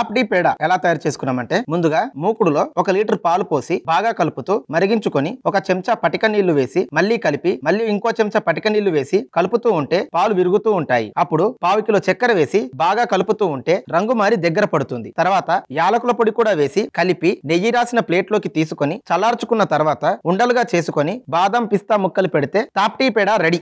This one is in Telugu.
అప్డి పేడ ఎలా తయారు చేసుకున్నామంటే ముందుగా మూకుడులో ఒక లీటర్ పాలు పోసి బాగా కలుపుతూ మరిగించుకొని ఒక చెంచా పటిక నీళ్లు వేసి మళ్ళీ కలిపి మళ్ళీ ఇంకో చెంచా పటిక నీళ్లు వేసి కలుపుతూ ఉంటే పాలు విరుగుతూ ఉంటాయి అప్పుడు పావు కిలో చక్కెర వేసి బాగా కలుపుతూ ఉంటే రంగు మారి దగ్గర పడుతుంది తర్వాత యాలకుల పొడి కూడా వేసి కలిపి నెయ్యి రాసిన ప్లేట్లోకి తీసుకొని చల్లార్చుకున్న తర్వాత ఉండలుగా చేసుకొని బాదం పిస్తా ముక్కలు పెడితే తాప్టీ పేడ రెడీ